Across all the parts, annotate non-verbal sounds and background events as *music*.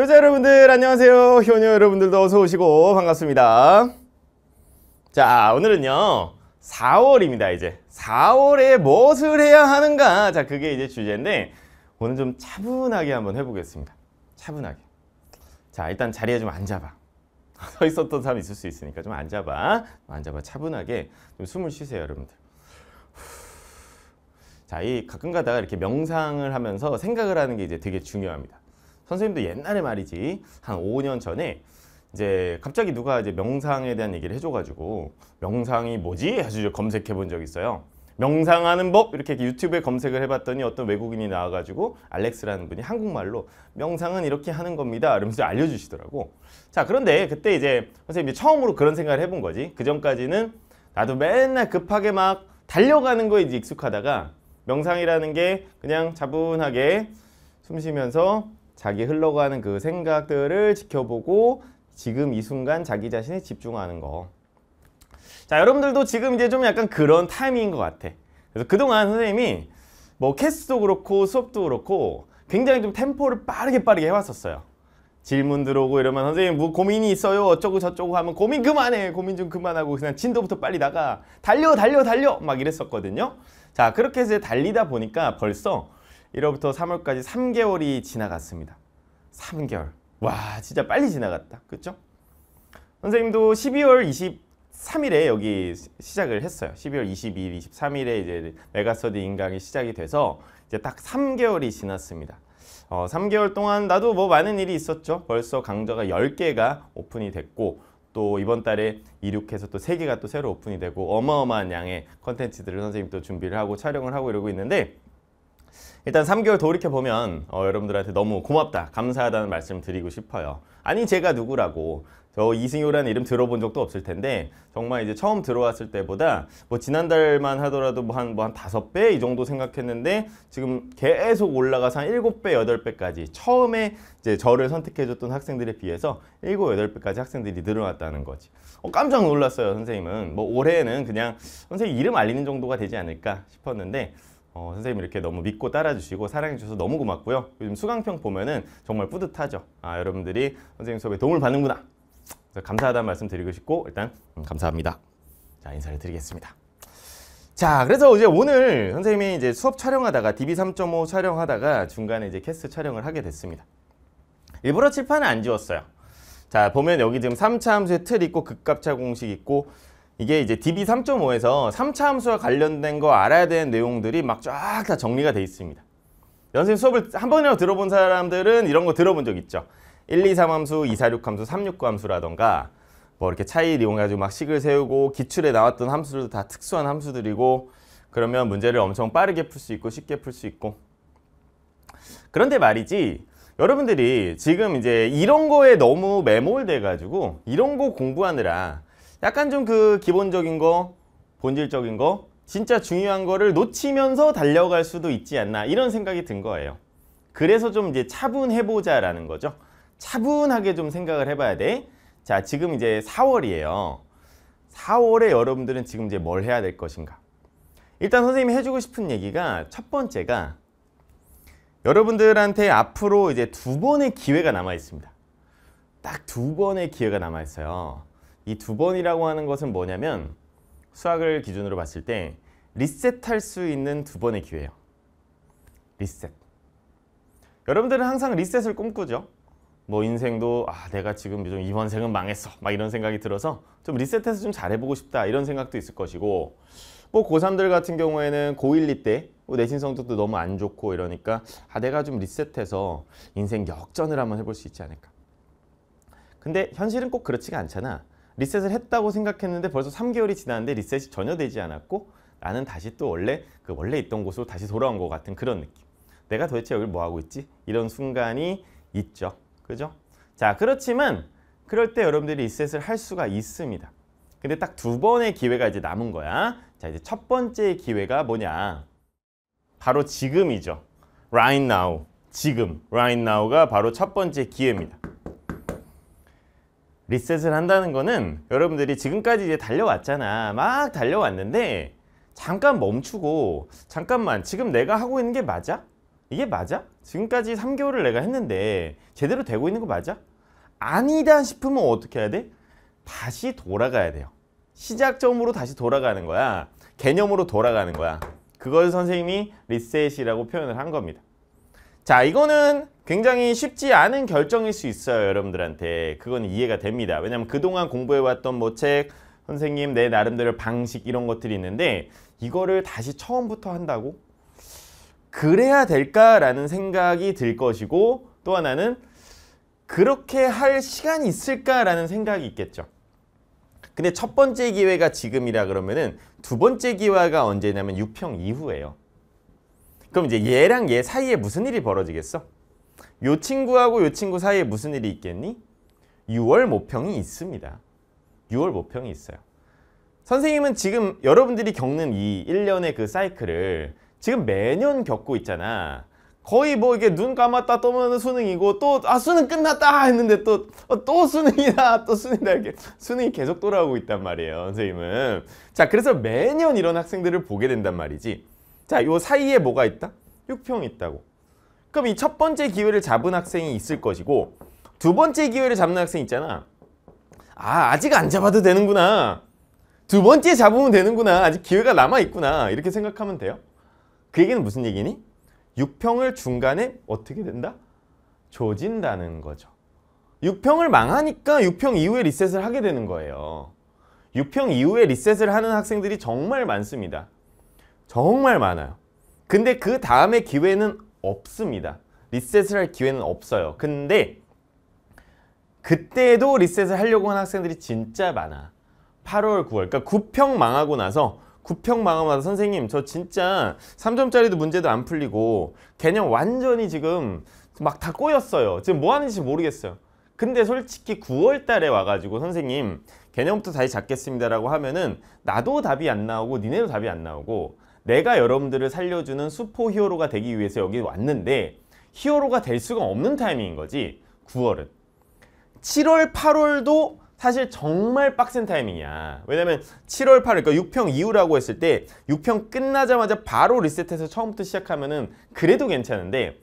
효자 여러분들 안녕하세요. 효녀 여러분들도 어서 오시고 반갑습니다. 자 오늘은요 4월입니다 이제 4월에 무엇을 해야 하는가 자 그게 이제 주제인데 오늘 좀 차분하게 한번 해보겠습니다. 차분하게 자 일단 자리에 좀 앉아봐. *laughs* 서 있었던 사람 있을 수 있으니까 좀 앉아봐. 앉아봐. 차분하게 좀 숨을 쉬세요, 여러분들. 자, 이 가끔 가다가 이렇게 명상을 하면서 생각을 하는 게 이제 되게 중요합니다. 선생님도 옛날에 말이지 한 5년 전에 이제 갑자기 누가 이제 명상에 대한 얘기를 해줘가지고 명상이 뭐지? 아주 검색해 본 적이 있어요. 명상하는 법 이렇게 유튜브에 검색을 해봤더니 어떤 외국인이 나와가지고 알렉스라는 분이 한국말로 명상은 이렇게 하는 겁니다 이러면서 알려주시더라고 자 그런데 그때 이제 선생님이 처음으로 그런 생각을 해본 거지 그 전까지는 나도 맨날 급하게 막 달려가는 거에 익숙하다가 명상이라는 게 그냥 차분하게 숨 쉬면서 자기 흘러가는 그 생각들을 지켜보고 지금 이 순간 자기 자신에 집중하는 거. 자, 여러분들도 지금 이제 좀 약간 그런 타이밍인 것 같아. 그래서 그동안 선생님이 뭐 캐스도 그렇고 수업도 그렇고 굉장히 좀 템포를 빠르게 빠르게 해왔었어요. 질문 들어오고 이러면 선생님 뭐 고민이 있어요 어쩌고 저쩌고 하면 고민 그만해 고민 좀 그만하고 그냥 진도부터 빨리 나가 달려 달려 달려 막 이랬었거든요 자 그렇게 해서 달리다 보니까 벌써 1월부터 3월까지 3개월이 지나갔습니다. 3개월. 와 진짜 빨리 지나갔다. 그쵸 선생님도 12월 23일에 여기 시작을 했어요. 12월 22일, 23일에 이제 메가스터디 인강이 시작이 돼서 이제 딱 3개월이 지났습니다. 어, 3개월 동안 나도 뭐 많은 일이 있었죠. 벌써 강좌가 10개가 오픈이 됐고 또 이번 달에 이륙해서 또 3개가 또 새로 오픈이 되고 어마어마한 양의 컨텐츠들을 선생님 또 준비를 하고 촬영을 하고 이러고 있는데 일단 3개월 돌이켜 보면 어, 여러분들한테 너무 고맙다, 감사하다는 말씀 을 드리고 싶어요. 아니 제가 누구라고 저 이승효라는 이름 들어본 적도 없을 텐데 정말 이제 처음 들어왔을 때보다 뭐 지난달만 하더라도 뭐 한 뭐 한 다섯 배 이 정도 생각했는데 지금 계속 올라가서 한일배여 배까지 처음에 이제 저를 선택해줬던 학생들에 비해서 일곱 배까지 학생들이 늘어났다는 거지. 어, 깜짝 놀랐어요 선생님은 뭐 올해는 그냥 선생님 이름 알리는 정도가 되지 않을까 싶었는데 어, 선생님 이렇게 너무 믿고 따라주시고 사랑해주셔서 너무 고맙고요. 요즘 수강평 보면은 정말 뿌듯하죠. 아, 여러분들이 선생님 수업에 도움을 받는구나. 감사하다는 말씀 드리고 싶고 일단 음, 감사합니다. 자, 인사를 드리겠습니다. 자, 그래서 이제 오늘 선생님이 이제 수업 촬영하다가 DB 3.5 촬영하다가 중간에 이제 캐스 촬영을 하게 됐습니다. 일부러 칠판을 안 지웠어요. 자, 보면 여기 지금 3차 함수의 틀 있고 극값차 공식 있고 이게 이제 DB3.5에서 3차 함수와 관련된 거 알아야 되는 내용들이 막 쫙 다 정리가 돼 있습니다. 연습 수업을 한 번이라도 들어본 사람들은 이런 거 들어본 적 있죠. 1, 2, 3 함수, 2, 4, 6 함수, 3, 6 함수라던가 뭐 이렇게 차이 이용해가지고 막 식을 세우고 기출에 나왔던 함수들도 다 특수한 함수들이고 그러면 문제를 엄청 빠르게 풀 수 있고 쉽게 풀 수 있고 그런데 말이지 여러분들이 지금 이제 이런 거에 너무 매몰돼 가지고 이런 거 공부하느라 약간 좀 그 기본적인 거, 본질적인 거, 진짜 중요한 거를 놓치면서 달려갈 수도 있지 않나 이런 생각이 든 거예요. 그래서 좀 이제 차분해보자 라는 거죠. 차분하게 좀 생각을 해봐야 돼. 자, 지금 이제 4월이에요. 4월에 여러분들은 지금 이제 뭘 해야 될 것인가? 일단 선생님이 해주고 싶은 얘기가 첫 번째가 여러분들한테 앞으로 이제 두 번의 기회가 남아 있습니다. 딱 두 번의 기회가 남아 있어요. 이두 번이라고 하는 것은 뭐냐면 수학을 기준으로 봤을 때 리셋할 수 있는 두 번의 기회예요. 리셋. 여러분들은 항상 리셋을 꿈꾸죠. 뭐 인생도 아 내가 지금 좀 이번 생은 망했어 막 이런 생각이 들어서 좀 리셋해서 좀 잘해보고 싶다 이런 생각도 있을 것이고 뭐 고3들 같은 경우에는 고1, 2때 뭐 내신 성적도 너무 안 좋고 이러니까 아 내가 좀 리셋해서 인생 역전을 한번 해볼 수 있지 않을까 근데 현실은 꼭 그렇지가 않잖아 리셋을 했다고 생각했는데 벌써 3개월이 지났는데 리셋이 전혀 되지 않았고 나는 다시 또 원래 그 원래 있던 곳으로 다시 돌아온 것 같은 그런 느낌. 내가 도대체 여기 뭐 하고 있지? 이런 순간이 있죠. 그죠? 자, 그렇지만 그럴 때 여러분들이 리셋을 할 수가 있습니다. 근데 딱 두 번의 기회가 이제 남은 거야. 자, 이제 첫 번째 기회가 뭐냐? 바로 지금이죠. Right now. 지금. Right now가 바로 첫 번째 기회입니다. 리셋을 한다는 거는 여러분들이 지금까지 이제 달려왔잖아 막 달려왔는데 잠깐 멈추고 잠깐만 지금 내가 하고 있는 게 맞아? 이게 맞아? 지금까지 3개월을 내가 했는데 제대로 되고 있는 거 맞아? 아니다 싶으면 어떻게 해야 돼? 다시 돌아가야 돼요 시작점으로 다시 돌아가는 거야 개념으로 돌아가는 거야 그걸 선생님이 리셋이라고 표현을 한 겁니다 자 이거는 굉장히 쉽지 않은 결정일 수 있어요 여러분들한테 그건 이해가 됩니다 왜냐면 그동안 공부해왔던 뭐책 선생님 내 나름대로 방식 이런 것들이 있는데 이거를 다시 처음부터 한다고? 그래야 될까라는 생각이 들 것이고 또 하나는 그렇게 할 시간이 있을까라는 생각이 있겠죠. 근데 첫 번째 기회가 지금이라 그러면은 두 번째 기회가 언제냐면 6평 이후예요. 그럼 이제 얘랑 얘 사이에 무슨 일이 벌어지겠어? 요 친구하고 요 친구 사이에 무슨 일이 있겠니? 6월 모평이 있습니다. 6월 모평이 있어요. 선생님은 지금 여러분들이 겪는 이 1년의 그 사이클을 지금 매년 겪고 있잖아. 거의 뭐 이게 눈 감았다 떠면 수능이고 또 아 수능 끝났다 했는데 또또 어, 또 수능이다 또 수능이다 이렇게 수능이 계속 돌아오고 있단 말이에요 선생님은 자 그래서 매년 이런 학생들을 보게 된단 말이지 자, 요 사이에 뭐가 있다? 6평 있다고. 그럼 이 첫 번째 기회를 잡은 학생이 있을 것이고 두 번째 기회를 잡는 학생 있잖아. 아, 아직 안 잡아도 되는구나. 두 번째 잡으면 되는구나. 아직 기회가 남아있구나. 이렇게 생각하면 돼요. 그 얘기는 무슨 얘기니? 6평을 중간에 어떻게 된다? 조진다는 거죠. 6평을 망하니까 6평 이후에 리셋을 하게 되는 거예요. 6평 이후에 리셋을 하는 학생들이 정말 많습니다. 정말 많아요. 근데 그 다음에 기회는 없습니다. 리셋을 할 기회는 없어요. 근데 그때도 리셋을 하려고 하는 학생들이 진짜 많아. 8월, 9월. 그러니까 9평 망하고 나서 9평 망하고 나서 선생님 저 진짜 3점짜리도 문제도 안 풀리고 개념 완전히 지금 막 다 꼬였어요. 지금 뭐 하는지 모르겠어요. 근데 솔직히 9월 달에 와가지고 선생님 개념부터 다시 잡겠습니다라고 하면은 나도 답이 안 나오고 니네도 답이 안 나오고 내가 여러분들을 살려주는 수포 히어로가 되기 위해서 여기 왔는데 히어로가 될 수가 없는 타이밍인 거지 9월은 7월 8월도 사실 정말 빡센 타이밍이야 왜냐면 7월 8일 그러니까 6평 이후라고 했을 때 6평 끝나자마자 바로 리셋해서 처음부터 시작하면은 그래도 괜찮은데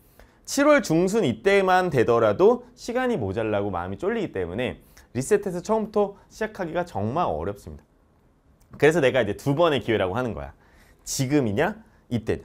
7월 중순 이때만 되더라도 시간이 모자라고 마음이 쫄리기 때문에 리셋해서 처음부터 시작하기가 정말 어렵습니다 그래서 내가 이제 두 번의 기회라고 하는 거야 지금이냐 이때냐.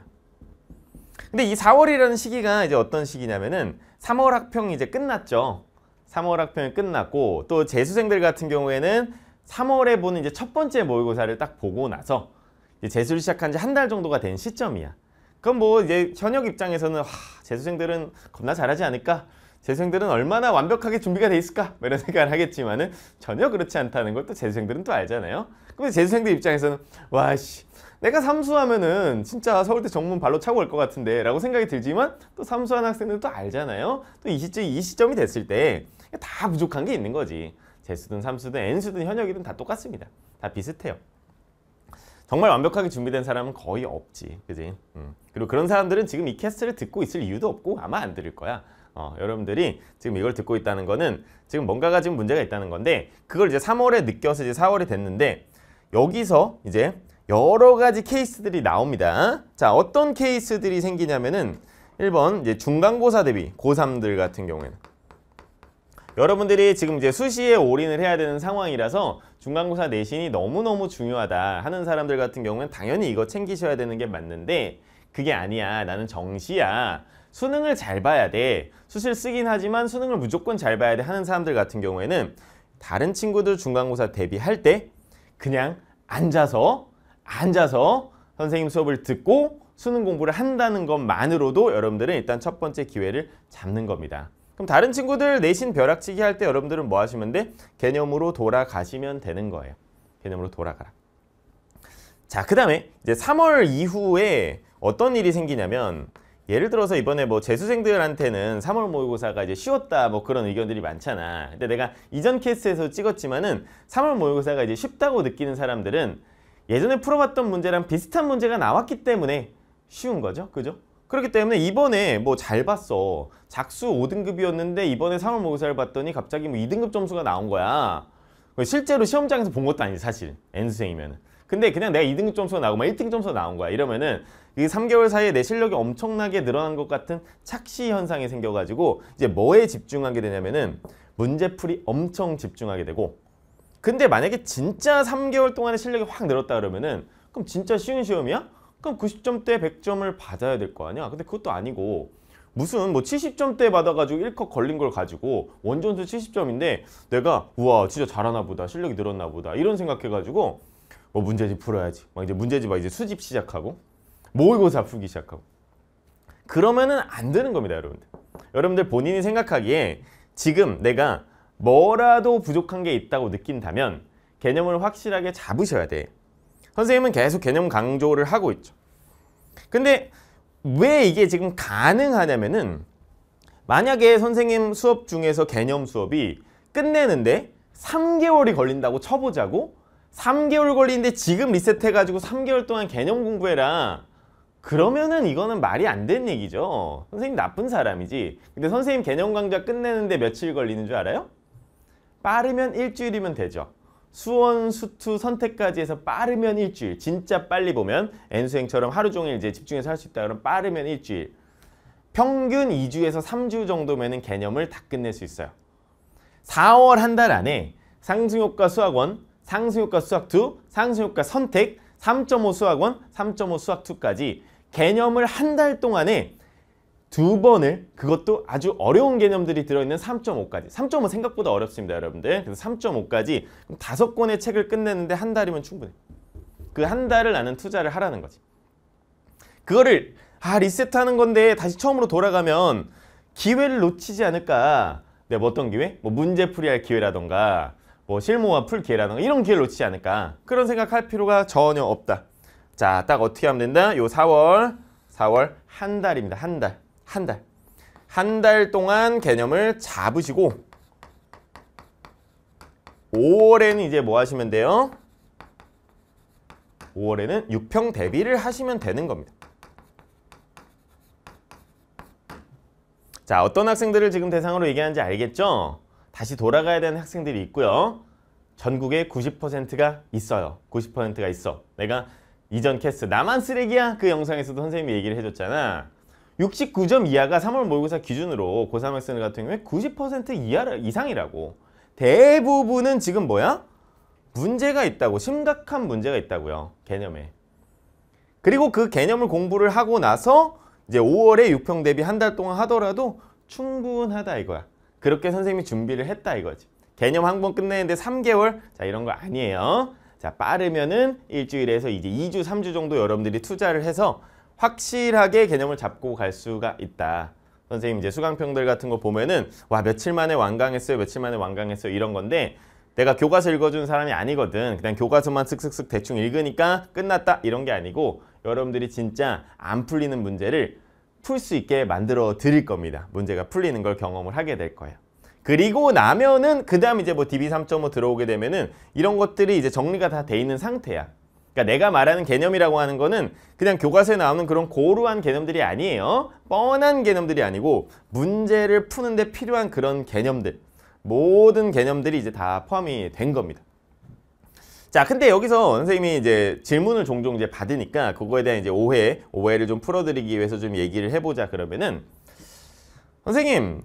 근데 이 4월이라는 시기가 이제 어떤 시기냐면은 3월 학평이 이제 끝났죠. 3월 학평이 끝났고 또 재수생들 같은 경우에는 3월에 보는 이제 첫 번째 모의고사를 딱 보고 나서 이제 재수를 시작한 지 한 달 정도가 된 시점이야. 그럼 뭐 이제 현역 입장에서는 와, 재수생들은 겁나 잘하지 않을까? 재수생들은 얼마나 완벽하게 준비가 돼 있을까? 뭐 이런 생각을 하겠지만은 전혀 그렇지 않다는 것도 재수생들은 또 알잖아요. 그럼 재수생들 입장에서는 와씨 내가 삼수하면은 진짜 서울대 정문 발로 차고 올 것 같은데 라고 생각이 들지만 또 삼수한 학생들은 또 알잖아요 또이 시점, 이 시점이 됐을 때 다 부족한 게 있는 거지 재수든 삼수든 N수든 현역이든 다 똑같습니다 다 비슷해요 정말 완벽하게 준비된 사람은 거의 없지 그지 음. 그리고 그런 사람들은 지금 이 캐스트를 듣고 있을 이유도 없고 아마 안 들을 거야 어, 여러분들이 지금 이걸 듣고 있다는 거는 지금 뭔가가 지금 문제가 있다는 건데 그걸 이제 3월에 느껴서 이제 4월에 됐는데 여기서 이제 여러 가지 케이스들이 나옵니다. 자, 어떤 케이스들이 생기냐면은 1번 이제 중간고사 대비 고3들 같은 경우에는 여러분들이 지금 이제 수시에 올인을 해야 되는 상황이라서 중간고사 내신이 너무너무 중요하다 하는 사람들 같은 경우는 당연히 이거 챙기셔야 되는 게 맞는데 그게 아니야. 나는 정시야. 수능을 잘 봐야 돼. 수시를 쓰긴 하지만 수능을 무조건 잘 봐야 돼 하는 사람들 같은 경우에는 다른 친구들 중간고사 대비할 때 그냥 앉아서 앉아서 선생님 수업을 듣고 수능 공부를 한다는 것만으로도 여러분들은 일단 첫 번째 기회를 잡는 겁니다. 그럼 다른 친구들 내신 벼락치기 할 때 여러분들은 뭐 하시면 돼? 개념으로 돌아가시면 되는 거예요. 개념으로 돌아가라. 자, 그 다음에 이제 3월 이후에 어떤 일이 생기냐면 예를 들어서 이번에 뭐 재수생들한테는 3월 모의고사가 이제 쉬웠다 뭐 그런 의견들이 많잖아. 근데 내가 이전 케이스에서 찍었지만은 3월 모의고사가 이제 쉽다고 느끼는 사람들은 예전에 풀어봤던 문제랑 비슷한 문제가 나왔기 때문에 쉬운 거죠. 그죠? 그렇기 때문에 이번에 뭐 잘 봤어. 작수 5등급이었는데 이번에 3월 모의사를 봤더니 갑자기 뭐 2등급 점수가 나온 거야. 그 실제로 시험장에서 본 것도 아니지 사실. N수생이면은. 근데 그냥 내가 2등급 점수가 나오고 막 1등급 점수가 나온 거야. 이러면은 이 3개월 사이에 내 실력이 엄청나게 늘어난 것 같은 착시 현상이 생겨가지고 이제 뭐에 집중하게 되냐면은 문제풀이 엄청 집중하게 되고 근데 만약에 진짜 3개월 동안의 실력이 확 늘었다 그러면은 그럼 진짜 쉬운 시험이야? 그럼 90점대 100점을 받아야 될 거 아니야? 근데 그것도 아니고 무슨 뭐 70점대 받아가지고 1컷 걸린 걸 가지고 원전수 70점인데 내가 우와 진짜 잘하나 보다 실력이 늘었나 보다 이런 생각해가지고 뭐 문제집 풀어야지 막 이제 문제집 막 이제 수집 시작하고 모의고사 풀기 시작하고 그러면은 안 되는 겁니다 여러분들 여러분들 본인이 생각하기에 지금 내가 뭐라도 부족한 게 있다고 느낀다면 개념을 확실하게 잡으셔야 돼. 선생님은 계속 개념 강조를 하고 있죠. 근데 왜 이게 지금 가능하냐면은 만약에 선생님 수업 중에서 개념 수업이 끝내는데 3개월이 걸린다고 쳐보자고 3개월 걸리는데 지금 리셋해가지고 3개월 동안 개념 공부해라 그러면은 이거는 말이 안 되는 얘기죠 선생님 나쁜 사람이지 근데 선생님 개념 강좌 끝내는데 며칠 걸리는 줄 알아요? 빠르면 일주일이면 되죠. 수원, 수투 선택까지 해서 빠르면 일주일. 진짜 빨리 보면 N수행처럼 하루 종일 이제 집중해서 할 수 있다 그러면 빠르면 일주일. 평균 2주에서 3주 정도면 개념을 다 끝낼 수 있어요. 4월 한 달 안에 상승효과 수학원, 상승효과 수학2, 상승효과 선택, 3.5 수학원, 3.5 수학2까지 개념을 한 달 동안에 두 번을 그것도 아주 어려운 개념들이 들어있는 3.5까지 3.5 생각보다 어렵습니다 여러분들 그래서 3.5까지 다섯 권의 책을 끝냈는데한 달이면 충분해 그 한 달을 나는 투자를 하라는 거지 그거를 아 리셋하는 건데 다시 처음으로 돌아가면 기회를 놓치지 않을까 네, 뭐 어떤 기회? 뭐 문제풀이 할 기회라던가 뭐 실무와 풀 기회라던가 이런 기회를 놓치지 않을까 그런 생각할 필요가 전혀 없다 자 딱 어떻게 하면 된다? 요 4월 4월 한 달입니다 한달 한 달. 한 달 동안 개념을 잡으시고 5월에는 이제 뭐 하시면 돼요? 5월에는 6평 대비를 하시면 되는 겁니다. 자, 어떤 학생들을 지금 대상으로 얘기하는지 알겠죠? 다시 돌아가야 되는 학생들이 있고요. 전국에 90%가 있어요. 90%가 있어. 내가 이전 캐스 나만 쓰레기야 그 영상에서도 선생님이 얘기를 해줬잖아. 69점 이하가 3월 모의고사 기준으로 고3 학생 들 같은 경우에 90% 이하 이상이라고 대부분은 지금 뭐야? 문제가 있다고 심각한 문제가 있다고요 개념에 그리고 그 개념을 공부를 하고 나서 이제 5월에 6평 대비 한 달 동안 하더라도 충분하다 이거야 그렇게 선생님이 준비를 했다 이거지 개념 한 번 끝내는데 3개월 자 이런 거 아니에요 자 빠르면은 일주일에서 이제 2주 3주 정도 여러분들이 투자를 해서 확실하게 개념을 잡고 갈 수가 있다. 선생님 이제 수강평들 같은 거 보면은 와 며칠 만에 완강했어요 며칠 만에 완강했어요 이런 건데 내가 교과서 읽어준 사람이 아니거든 그냥 교과서만 쓱쓱쓱 대충 읽으니까 끝났다 이런 게 아니고 여러분들이 진짜 안 풀리는 문제를 풀 수 있게 만들어 드릴 겁니다 문제가 풀리는 걸 경험을 하게 될 거예요 그리고 나면은 그 다음 이제 뭐 DB3.5 들어오게 되면은 이런 것들이 이제 정리가 다 돼 있는 상태야 그러니까 내가 말하는 개념이라고 하는 거는 그냥 교과서에 나오는 그런 고루한 개념들이 아니에요. 뻔한 개념들이 아니고 문제를 푸는데 필요한 그런 개념들 모든 개념들이 이제 다 포함이 된 겁니다. 자, 근데 여기서 선생님이 이제 질문을 종종 이제 받으니까 그거에 대한 이제 오해, 오해를 좀 풀어드리기 위해서 좀 얘기를 해보자 그러면은 선생님,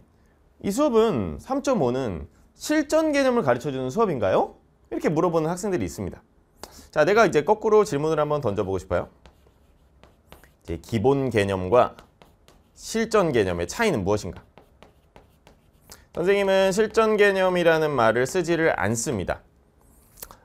이 수업은 3.5는 실전 개념을 가르쳐주는 수업인가요? 이렇게 물어보는 학생들이 있습니다. 자, 내가 이제 거꾸로 질문을 한번 던져보고 싶어요. 이제 기본 개념과 실전 개념의 차이는 무엇인가? 선생님은 실전 개념이라는 말을 쓰지를 않습니다.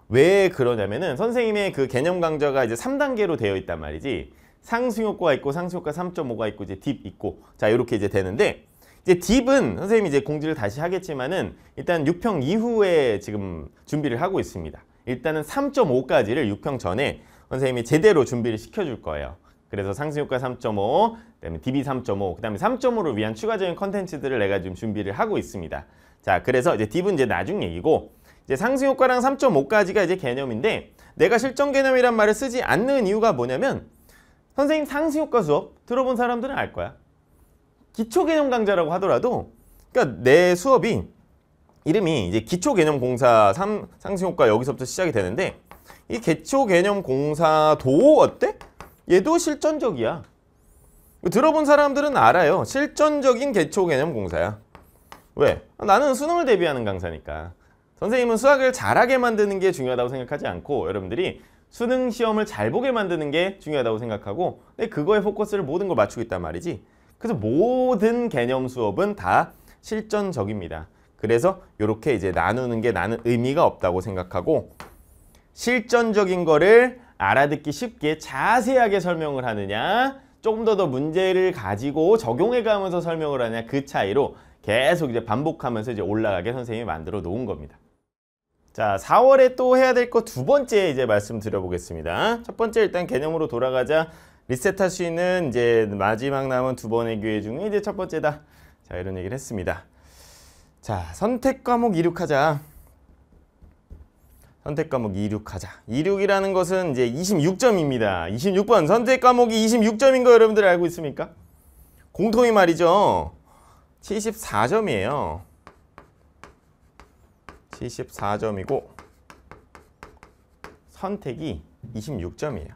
왜 그러냐면은 선생님의 그 개념 강좌가 이제 3단계로 되어 있단 말이지 상승효과가 있고 상승효과 3.5가 있고 이제 딥 있고 자 이렇게 이제 되는데 이제 딥은 선생님이 이제 공지를 다시 하겠지만은 일단 6평 이후에 지금 준비를 하고 있습니다. 일단은 3.5까지를 6평 전에 선생님이 제대로 준비를 시켜줄 거예요. 그래서 상승효과 3.5, 그다음에 DB 3.5, 그다음에 3.5를 위한 추가적인 컨텐츠들을 내가 지금 준비를 하고 있습니다. 자, 그래서 이제 DB는 이제 나중 얘기고 이제 상승효과랑 3.5까지가 이제 개념인데 내가 실전 개념이란 말을 쓰지 않는 이유가 뭐냐면 선생님 상승효과 수업 들어본 사람들은 알 거야. 기초 개념 강좌라고 하더라도 그러니까 내 수업이 이름이 이제 기초 개념 공사 상승 효과 여기서부터 시작이 되는데 이 기초 개념 공사도 어때? 얘도 실전적이야. 들어본 사람들은 알아요. 실전적인 기초 개념 공사야. 왜? 나는 수능을 대비하는 강사니까. 선생님은 수학을 잘하게 만드는 게 중요하다고 생각하지 않고 여러분들이 수능 시험을 잘 보게 만드는 게 중요하다고 생각하고 근데 그거에 포커스를 모든 걸 맞추고 있단 말이지. 그래서 모든 개념 수업은 다 실전적입니다. 그래서 이렇게 이제 나누는 게 나는 의미가 없다고 생각하고 실전적인 거를 알아듣기 쉽게 자세하게 설명을 하느냐 조금 더 더 문제를 가지고 적용해 가면서 설명을 하냐 그 차이로 계속 이제 반복하면서 이제 올라가게 선생님이 만들어 놓은 겁니다. 자, 4월에 또 해야 될 거 두 번째 이제 말씀드려 보겠습니다. 첫 번째 일단 개념으로 돌아가자. 리셋할 수 있는 이제 마지막 남은 두 번의 기회 중에 이제 첫 번째다. 자, 이런 얘기를 했습니다. 자, 선택 과목 이륙하자. 선택 과목 이륙하자. 이륙이라는 것은 이제 26점입니다. 26번 선택 과목이 26점인 거 여러분들 알고 있습니까? 공통이 말이죠. 74점이에요. 74점이고 선택이 26점이에요.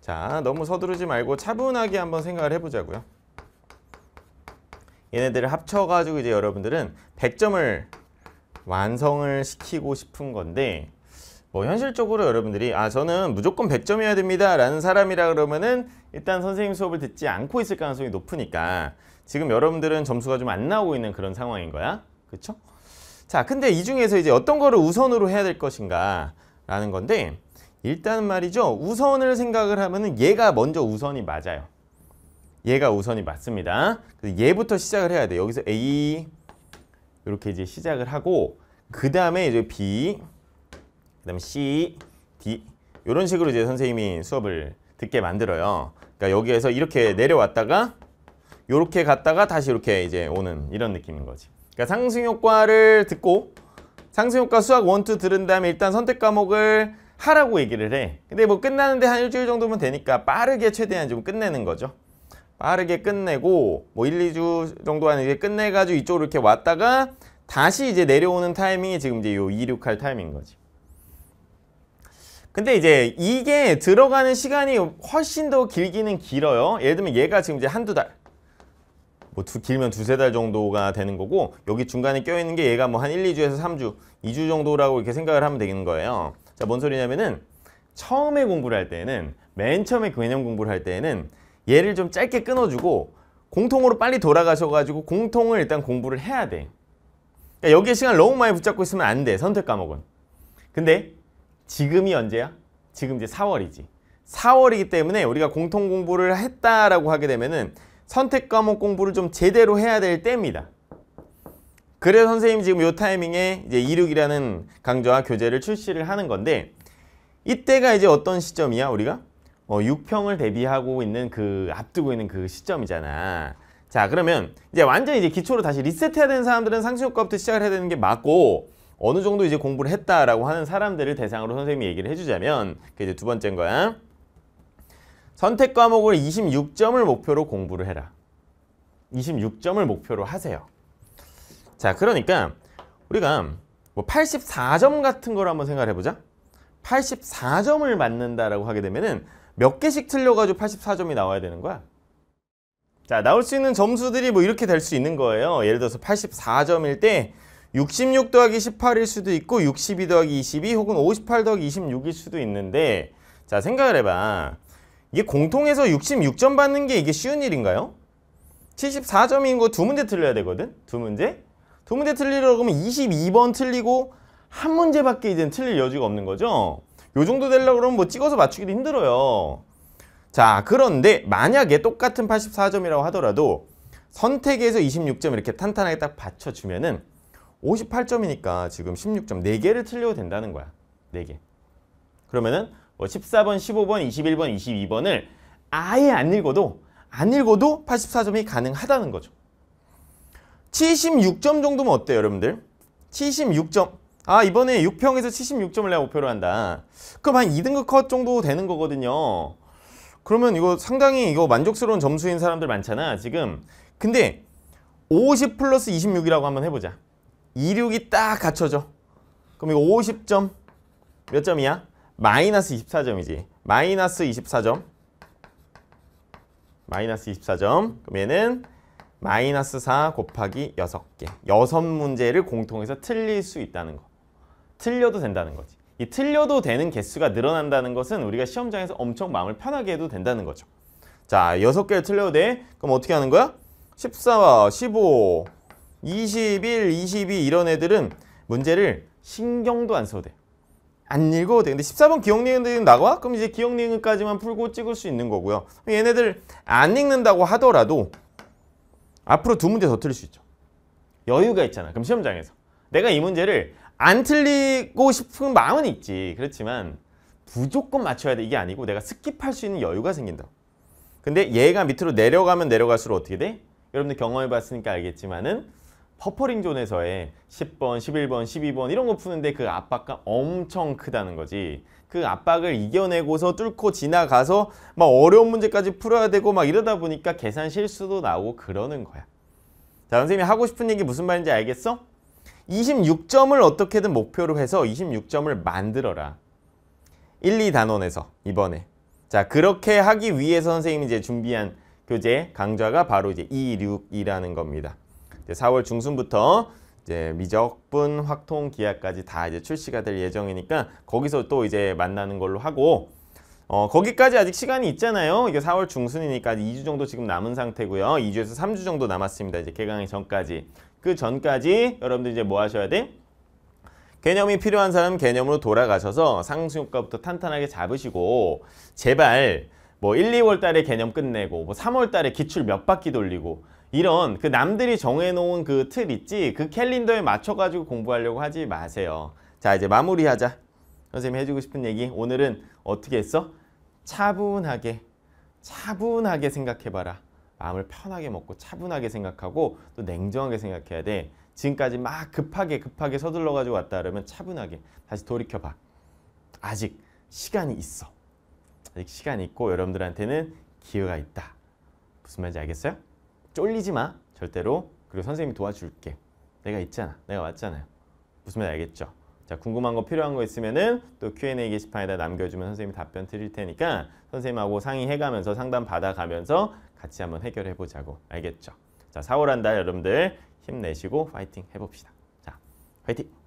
자, 너무 서두르지 말고 차분하게 한번 생각을 해보자고요. 얘네들을 합쳐가지고 이제 여러분들은 100점을 완성을 시키고 싶은 건데 뭐 현실적으로 여러분들이 아 저는 무조건 100점이어야 됩니다 라는 사람이라 그러면은 일단 선생님 수업을 듣지 않고 있을 가능성이 높으니까 지금 여러분들은 점수가 좀 안 나오고 있는 그런 상황인 거야 그쵸? 자 근데 이 중에서 이제 어떤 거를 우선으로 해야 될 것인가 라는 건데 일단 말이죠 우선을 생각을 하면은 얘가 먼저 우선이 맞아요 얘가 우선이 맞습니다. 그래서 얘부터 시작을 해야 돼. 여기서 A 이렇게 이제 시작을 하고 그 다음에 이제 B 그다음에 C, D 이런 식으로 이제 선생님이 수업을 듣게 만들어요. 그러니까 여기에서 이렇게 내려왔다가 이렇게 갔다가 다시 이렇게 이제 오는 이런 느낌인 거지. 그러니까 상승효과를 듣고 상승효과 수학 1, 2 들은 다음에 일단 선택 과목을 하라고 얘기를 해. 근데 뭐 끝나는데 한 일주일 정도면 되니까 빠르게 최대한 좀 끝내는 거죠. 빠르게 끝내고 뭐 1, 2주 정도 안 이제 끝내가지고 이쪽으로 이렇게 왔다가 다시 이제 내려오는 타이밍이 지금 이제 요 26할 타이밍인 거지. 근데 이제 이게 들어가는 시간이 훨씬 더 길기는 길어요. 예를 들면 얘가 지금 이제 한두 달. 뭐 두, 길면 두세 달 정도가 되는 거고 여기 중간에 껴있는 게 얘가 뭐 한 1, 2주에서 3주, 2주 정도라고 이렇게 생각을 하면 되는 거예요. 자, 뭔 소리냐면은 처음에 공부를 할 때에는 맨 처음에 그 개념 공부를 할 때에는 얘를 좀 짧게 끊어주고 공통으로 빨리 돌아가셔가지고 공통을 일단 공부를 해야 돼. 그러니까 여기에 시간 너무 많이 붙잡고 있으면 안 돼. 선택 과목은. 근데 지금이 언제야? 지금 이제 4월이지. 4월이기 때문에 우리가 공통 공부를 했다라고 하게 되면은 선택 과목 공부를 좀 제대로 해야 될 때입니다. 그래서 선생님 지금 이 타이밍에 이제 26이라는 강좌와 교재를 출시를 하는 건데 이때가 이제 어떤 시점이야 우리가? 어, 6평을 대비하고 있는 그 앞두고 있는 그 시점이잖아. 자 그러면 이제 완전히 이제 기초로 다시 리셋해야 되는 사람들은 상승효과부터 시작을 해야 되는 게 맞고 어느 정도 이제 공부를 했다라고 하는 사람들을 대상으로 선생님이 얘기를 해주자면 그 이제 두 번째인 거야. 선택 과목을 26점을 목표로 공부를 해라. 26점을 목표로 하세요. 자 그러니까 우리가 뭐 84점 같은 걸 한번 생각해 보자. 84점을 맞는다라고 하게 되면은 몇 개씩 틀려가지고 84점이 나와야 되는 거야? 자 나올 수 있는 점수들이 뭐 이렇게 될 수 있는 거예요 예를 들어서 84점일 때 66 더하기 18일 수도 있고 62 더하기 22 혹은 58 더하기 26일 수도 있는데 자 생각을 해봐 이게 공통해서 66점 받는 게 이게 쉬운 일인가요? 74점인 거 두 문제 틀려야 되거든 두 문제 두 문제 틀리려고 하면 22번 틀리고 한 문제밖에 이제 틀릴 여지가 없는 거죠 요 정도 되려고 그러면 뭐 찍어서 맞추기도 힘들어요. 자 그런데 만약에 똑같은 84점이라고 하더라도 선택에서 26점 이렇게 탄탄하게 딱 받쳐주면은 58점이니까 지금 16점 4개를 틀려도 된다는 거야. 4개. 그러면은 뭐 14번, 15번, 21번, 22번을 아예 안 읽어도 안 읽어도 84점이 가능하다는 거죠. 76점 정도면 어때요, 여러분들? 76점 아 이번에 6평에서 76점을 내가 목표로 한다 그럼 한 2등급 컷 정도 되는 거거든요 그러면 이거 상당히 이거 만족스러운 점수인 사람들 많잖아 지금 근데 50 플러스 26이라고 한번 해보자 26이 딱 갖춰져 그럼 이거 50점 몇 점이야? 마이너스 24점이지 마이너스 24점 마이너스 24점 그럼 얘는 마이너스 4 곱하기 6개 6문제를 공통해서 틀릴 수 있다는 거 틀려도 된다는 거지. 이 틀려도 되는 개수가 늘어난다는 것은 우리가 시험장에서 엄청 마음을 편하게 해도 된다는 거죠. 자, 여섯 개를 틀려도 돼? 그럼 어떻게 하는 거야? 14, 15, 21, 22 이런 애들은 문제를 신경도 안 써도 돼. 안 읽어도 돼. 근데 14번 기억 니은 나와? 그럼 이제 기억 니은까지만 풀고 찍을 수 있는 거고요. 얘네들 안 읽는다고 하더라도 앞으로 두 문제 더 틀릴 수 있죠. 여유가 있잖아. 그럼 시험장에서. 내가 이 문제를 안 틀리고 싶은 마음은 있지 그렇지만 무조건 맞춰야 돼 이게 아니고 내가 스킵할 수 있는 여유가 생긴다 근데 얘가 밑으로 내려가면 내려갈수록 어떻게 돼? 여러분들 경험해 봤으니까 알겠지만은 퍼퍼링 존에서의 10번, 11번, 12번 이런 거 푸는데 그 압박감 엄청 크다는 거지 그 압박을 이겨내고서 뚫고 지나가서 막 어려운 문제까지 풀어야 되고 막 이러다 보니까 계산 실수도 나오고 그러는 거야 자 선생님이 하고 싶은 얘기 무슨 말인지 알겠어? 26점을 어떻게든 목표로 해서 26점을 만들어라. 1, 2단원에서 이번에. 자, 그렇게 하기 위해서 선생님이 이제 준비한 교재 강좌가 바로 이제 2, 6이라는 겁니다. 이제 4월 중순부터 이제 미적분, 확통, 기하까지 다 이제 출시가 될 예정이니까 거기서 또 이제 만나는 걸로 하고 어, 거기까지 아직 시간이 있잖아요. 이게 4월 중순이니까 2주 정도 지금 남은 상태고요. 2주에서 3주 정도 남았습니다. 이제 개강이 전까지. 그 전까지 여러분들 이제 뭐 하셔야 돼? 개념이 필요한 사람 개념으로 돌아가셔서 상승효과부터 탄탄하게 잡으시고 제발 뭐 1, 2월 달에 개념 끝내고 뭐 3월 달에 기출 몇 바퀴 돌리고 이런 그 남들이 정해놓은 그 틀 있지 그 캘린더에 맞춰가지고 공부하려고 하지 마세요. 자 이제 마무리하자. 선생님이 해주고 싶은 얘기 오늘은 어떻게 했어? 차분하게 차분하게 생각해봐라. 마음을 편하게 먹고 차분하게 생각하고 또 냉정하게 생각해야 돼. 지금까지 막 급하게 급하게 서둘러 가지고 왔다 그러면 차분하게 다시 돌이켜 봐. 아직 시간이 있어. 아직 시간이 있고 여러분들한테는 기회가 있다. 무슨 말인지 알겠어요? 쫄리지 마. 절대로. 그리고 선생님이 도와줄게. 내가 있잖아. 내가 왔잖아요. 무슨 말인지 알겠죠? 자, 궁금한 거 필요한 거 있으면은 또 Q&A 게시판에다 남겨주면 선생님이 답변 드릴 테니까 선생님하고 상의해가면서 상담 받아가면서 같이 한번 해결해 보자고 알겠죠? 자, 4월 한 달 여러분들 힘내시고 파이팅 해봅시다. 자, 파이팅!